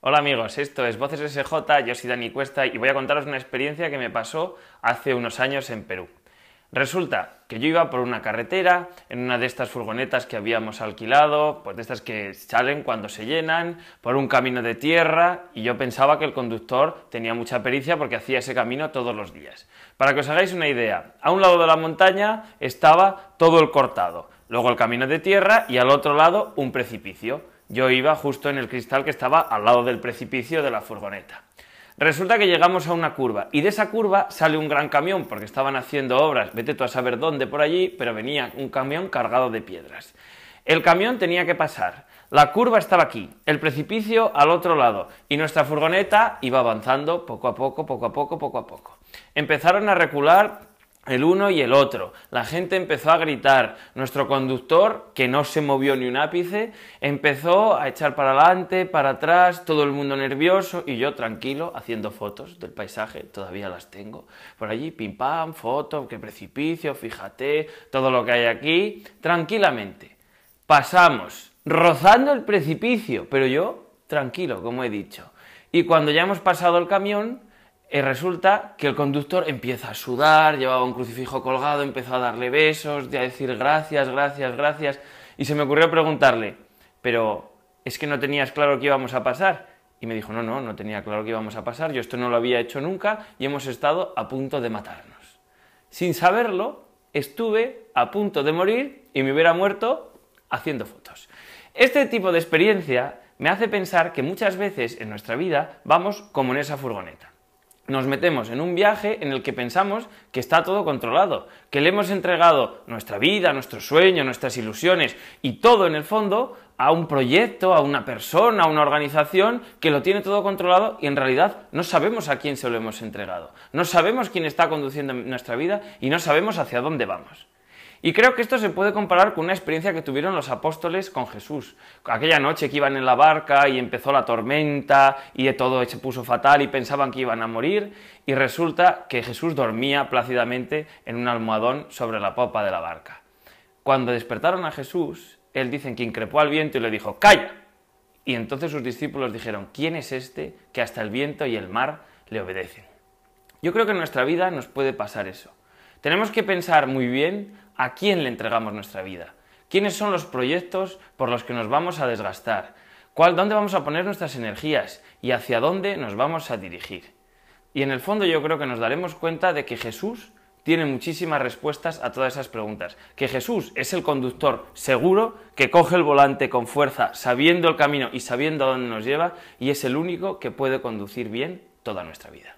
Hola amigos, esto es Voces SJ, yo soy Dani Cuesta y voy a contaros una experiencia que me pasó hace unos años en Perú. Resulta que yo iba por una carretera en una de estas furgonetas que habíamos alquilado, pues de estas que salen cuando se llenan, por un camino de tierra y yo pensaba que el conductor tenía mucha pericia porque hacía ese camino todos los días. Para que os hagáis una idea, a un lado de la montaña estaba todo el cortado, luego el camino de tierra y al otro lado un precipicio. Yo iba justo en el cristal que estaba al lado del precipicio de la furgoneta. Resulta que llegamos a una curva y de esa curva sale un gran camión porque estaban haciendo obras, vete tú a saber dónde por allí, pero venía un camión cargado de piedras. El camión tenía que pasar, la curva estaba aquí, el precipicio al otro lado y nuestra furgoneta iba avanzando poco a poco, poco a poco, poco a poco. Empezaron a recular el uno y el otro. La gente empezó a gritar. Nuestro conductor, que no se movió ni un ápice, empezó a echar para adelante, para atrás, todo el mundo nervioso y yo tranquilo haciendo fotos del paisaje, todavía las tengo. Por allí, pim pam, fotos, qué precipicio, fíjate, todo lo que hay aquí, tranquilamente. Pasamos, rozando el precipicio, pero yo tranquilo, como he dicho. Y cuando ya hemos pasado el camión, y eh, resulta que el conductor empieza a sudar, llevaba un crucifijo colgado, empezó a darle besos, a decir gracias, gracias, gracias. Y se me ocurrió preguntarle, pero es que no tenías claro que íbamos a pasar. Y me dijo, no, no, no tenía claro que íbamos a pasar, yo esto no lo había hecho nunca y hemos estado a punto de matarnos. Sin saberlo, estuve a punto de morir y me hubiera muerto haciendo fotos. Este tipo de experiencia me hace pensar que muchas veces en nuestra vida vamos como en esa furgoneta nos metemos en un viaje en el que pensamos que está todo controlado, que le hemos entregado nuestra vida, nuestro sueño, nuestras ilusiones y todo en el fondo a un proyecto, a una persona, a una organización que lo tiene todo controlado y en realidad no sabemos a quién se lo hemos entregado, no sabemos quién está conduciendo nuestra vida y no sabemos hacia dónde vamos. Y creo que esto se puede comparar con una experiencia que tuvieron los apóstoles con Jesús. Aquella noche que iban en la barca y empezó la tormenta y de todo se puso fatal y pensaban que iban a morir y resulta que Jesús dormía plácidamente en un almohadón sobre la popa de la barca. Cuando despertaron a Jesús, él dicen que increpó al viento y le dijo, ¡Calla! Y entonces sus discípulos dijeron, ¿quién es este que hasta el viento y el mar le obedecen? Yo creo que en nuestra vida nos puede pasar eso tenemos que pensar muy bien a quién le entregamos nuestra vida, quiénes son los proyectos por los que nos vamos a desgastar, cuál, dónde vamos a poner nuestras energías y hacia dónde nos vamos a dirigir. Y en el fondo yo creo que nos daremos cuenta de que Jesús tiene muchísimas respuestas a todas esas preguntas, que Jesús es el conductor seguro que coge el volante con fuerza, sabiendo el camino y sabiendo a dónde nos lleva, y es el único que puede conducir bien toda nuestra vida.